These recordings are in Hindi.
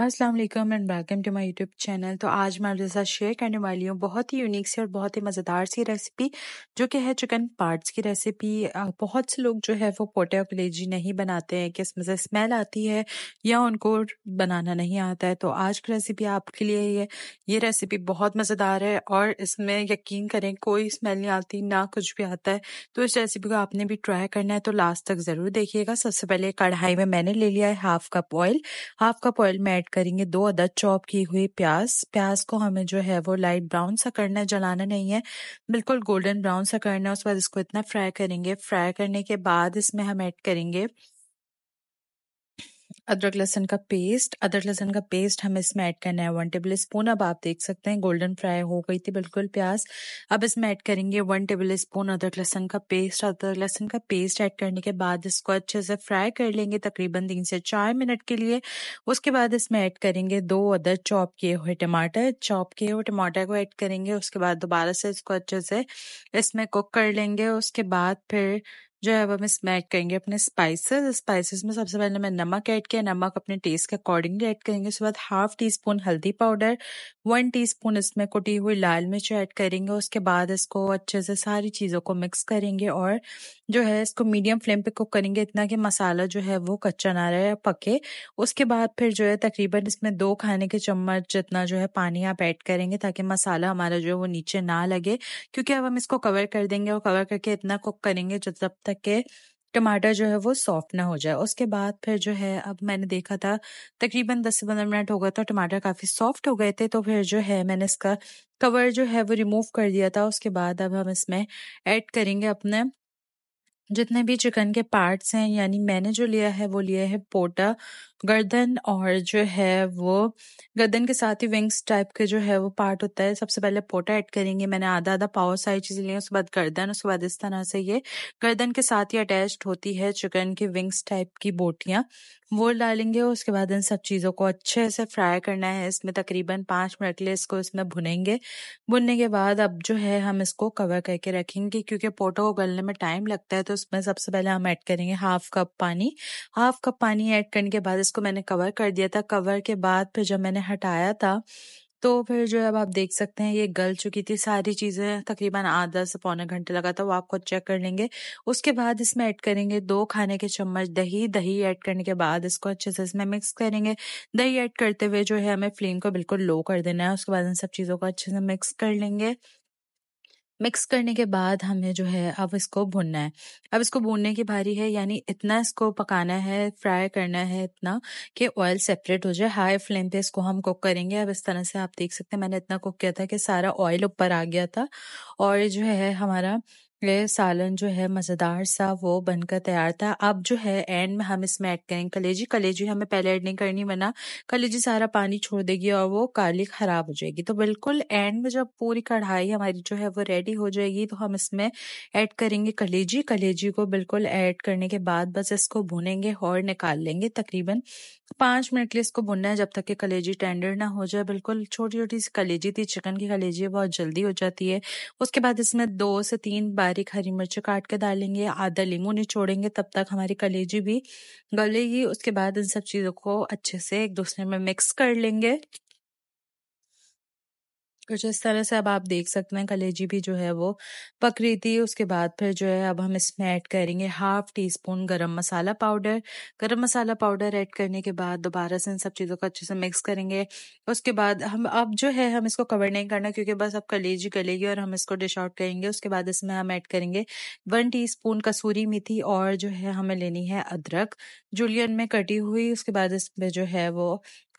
अस्सलाम वालेकुम and welcome to my YouTube channel तो आज मैं आपके साथ शेयर करने वाली हूँ बहुत ही यूनिक सी और बहुत ही मज़ेदार सी रेसिपी जो कि है चिकन पार्ट्स की रेसिपी बहुत से लोग जो है वो पोटे और कलेजी नहीं बनाते हैं कि इसमें से स्मेल आती है या उनको बनाना नहीं आता है तो आज की रेसिपी आपके लिए ये ये रेसिपी बहुत मज़ेदार है और इसमें यकीन करें कोई स्मेल नहीं आती ना कुछ भी आता है तो इस रेसिपी को आपने भी ट्राई करना है तो लास्ट तक ज़रूर देखिएगा सबसे पहले कढ़ाई में मैंने ले लिया है half cup oil half cup oil मैं करेंगे दो अदद चॉप की हुई प्याज प्याज को हमें जो है वो लाइट ब्राउन सा करना है जलाना नहीं है बिल्कुल गोल्डन ब्राउन सा करना है उसके बाद इसको इतना फ्राई करेंगे फ्राई करने के बाद इसमें हम ऐड करेंगे अदरक लहसन का पेस्ट अदरक लहसन का पेस्ट हम इसमें ऐड करना है वन टेबल स्पून अब आप देख सकते हैं गोल्डन फ्राई हो गई थी बिल्कुल प्याज अब इसमें ऐड करेंगे वन टेबल स्पून अदरक लहसन का पेस्ट अदरक लहसन का पेस्ट ऐड करने के बाद इसको अच्छे से फ्राई कर लेंगे तकरीबन तीन से चार मिनट के लिए उसके बाद इसमें ऐड करेंगे दो अदर चॉप किए हुए टमाटर चॉप किए हुए टमाटर को ऐड करेंगे उसके बाद दोबारा से इसको अच्छे से इसमें कुक कर लेंगे उसके बाद फिर जो है अब हम इसमें ऐड करेंगे अपने स्पाइसेस स्पाइसेस में सबसे पहले मैं नमक ऐड किया नमक अपने टेस्ट के अकॉर्डिंगली ऐड करेंगे उसके बाद हाफ टी स्पून हल्दी पाउडर वन टी स्पून इसमें कुटी हुई लाल मिर्च ऐड करेंगे उसके बाद इसको अच्छे से सारी चीज़ों को मिक्स करेंगे और जो है इसको मीडियम फ्लेम पे कुक करेंगे इतना कि मसाला जो है वो कच्चा ना रहे पके उसके बाद फिर जो है तकरीबन इसमें दो खाने के चम्मच जितना जो है पानी आप ऐड करेंगे ताकि मसाला हमारा जो है वो नीचे ना लगे क्योंकि अब हम इसको कवर कर देंगे और कवर करके इतना कुक करेंगे जो तब तक के टमाटर जो है वो सॉफ्ट ना हो जाए उसके बाद फिर जो है अब मैंने देखा था तकरीबन दस से पंद्रह मिनट हो गया था तो टमाटर काफ़ी सॉफ्ट हो गए थे तो फिर जो है मैंने इसका कवर जो है वो रिमूव कर दिया था उसके बाद अब हम इसमें ऐड करेंगे अपने जितने भी चिकन के पार्ट्स हैं यानी मैंने जो लिया है वो लिया है पोटा गर्दन और जो है वो गर्दन के साथ ही विंग्स टाइप के जो है वो पार्ट होता है सबसे पहले पोटा ऐड करेंगे मैंने आधा आधा पाव सारी चीज़ें ली उसके बाद गर्दन उसके बाद इस तरह से ये गर्दन के साथ ही अटैच्ड होती है चिकन की विंग्स टाइप की बोटियाँ वो डालेंगे उसके बाद इन सब चीज़ों को अच्छे से फ्राई करना है इसमें तकरीबन पाँच मिनट के लिए इसको इसमें भुनेंगे भुनने के बाद अब जो है हम इसको कवर करके रखेंगे क्योंकि पोटो को गलने में टाइम लगता है तो उसमें सबसे पहले हम ऐड करेंगे हाफ कप पानी हाफ कप पानी ऐड करने के बाद को मैंने कवर कर दिया था कवर के बाद फिर जब मैंने हटाया था तो फिर जो है अब आप देख सकते हैं ये गल चुकी थी सारी चीज़ें तकरीबन आधा से पौने घंटे लगा था वो आप खुद चेक कर लेंगे उसके बाद इसमें ऐड करेंगे दो खाने के चम्मच दही दही ऐड करने के बाद इसको अच्छे से इसमें मिक्स करेंगे दही ऐड करते हुए जो है हमें फ्लेम को बिल्कुल लो कर देना है उसके बाद इन सब चीज़ों को अच्छे से मिक्स कर लेंगे मिक्स करने के बाद हमें जो है अब इसको भुनना है अब इसको भूनने की बारी है यानी इतना इसको पकाना है फ्राई करना है इतना कि ऑयल सेपरेट हो जाए हाई फ्लेम पे इसको हम कुक करेंगे अब इस तरह से आप देख सकते हैं मैंने इतना कुक किया था कि सारा ऑयल ऊपर आ गया था और जो है हमारा ये सालन जो है मज़ेदार सा वो बनकर तैयार था। अब जो है एंड में हम इसमें ऐड करेंगे कलेजी। कलेजी हमें पहले ऐड नहीं करनी वरना कलेजी सारा पानी छोड़ देगी और वो काली ख़राब हो जाएगी। तो बिल्कुल एंड में जब पूरी कढ़ाई हमारी जो है वो रेडी हो जाएगी तो हम इसमें ऐड करेंगे कलेजी। कलेजी को बिल्कुल ऐड करने के बाद बस इसको भुनेंगे और निकाल लेंगे। तकरीबन पांच मिनट के लिए इसको भुनना है जब तक कि कलेजी टेंडर ना हो जाए। बिल्कुल छोटी-छोटी सी कलेजी थी चिकन की कलेजी बहुत जल्दी हो जाती है। उसके बाद इसमें दो से तीन बार बारीक हरी मिर्च काट के डालेंगे आधा लीमू निचोड़ेंगे तब तक हमारी कलेजी भी गलेगी उसके बाद इन सब चीज़ों को अच्छे से एक दूसरे में मिक्स कर लेंगे कुछ इस तरह से अब आप देख सकते हैं कलेजी भी जो है वो पक रही थी उसके बाद फिर जो है अब हम इसमें ऐड करेंगे हाफ टी स्पून गर्म मसाला पाउडर गर्म मसाला पाउडर ऐड करने के बाद दोबारा से इन सब चीज़ों को अच्छे से मिक्स करेंगे उसके बाद हम अब जो है हम इसको कवर नहीं करना क्योंकि बस अब कलेजी गलेगी और हम इसको डिश आउट करेंगे उसके बाद इसमें हम ऐड करेंगे वन टी कसूरी मेथी और जो है हमें लेनी है अदरक जुलियन में कटी हुई उसके बाद इसमें जो है वो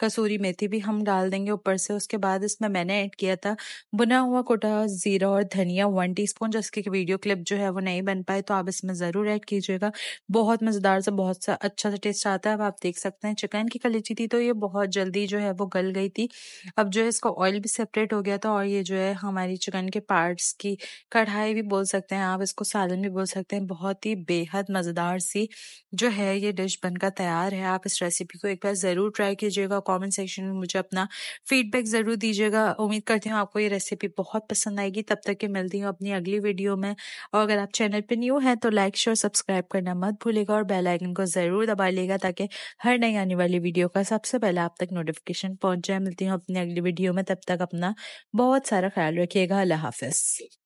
कसूरी मेथी भी हम डाल देंगे ऊपर से उसके बाद इसमें मैंने ऐड किया था बुना हुआ कोटा ज़ीरा और धनिया वन टीस्पून जिसकी वीडियो क्लिप जो है वो नहीं बन पाए तो आप इसमें ज़रूर ऐड कीजिएगा बहुत मज़ेदार सा बहुत सा अच्छा सा टेस्ट आता है अब आप देख सकते हैं चिकन की कलीची थी तो ये बहुत जल्दी जो है वो गल गई थी अब जो है इसका ऑयल भी सेपरेट हो गया था और ये जो है हमारी चिकन के पार्ट्स की कढ़ाई भी बोल सकते हैं आप इसको सालन भी बोल सकते हैं बहुत ही बेहद मज़ेदार सी जो है ये डिश बनकर तैयार है आप इस रेसिपी को एक बार ज़रूर ट्राई कीजिएगा कमेंट सेक्शन में मुझे अपना फीडबैक ज़रूर दीजिएगा उम्मीद करती हूँ आपको ये रेसिपी बहुत पसंद आएगी तब तक के मिलती हूँ अपनी अगली वीडियो में और अगर आप चैनल पर न्यू हैं तो लाइक शेयर सब्सक्राइब करना मत भूलेगा और बेल आइकन को ज़रूर दबा लेगा ताकि हर नई आने वाली वीडियो का सबसे पहले आप तक नोटिफिकेशन पहुँच जाए मिलती हूँ अपनी अगली वीडियो में तब तक अपना बहुत सारा ख्याल रखिएगा अल्लाह हाफिज़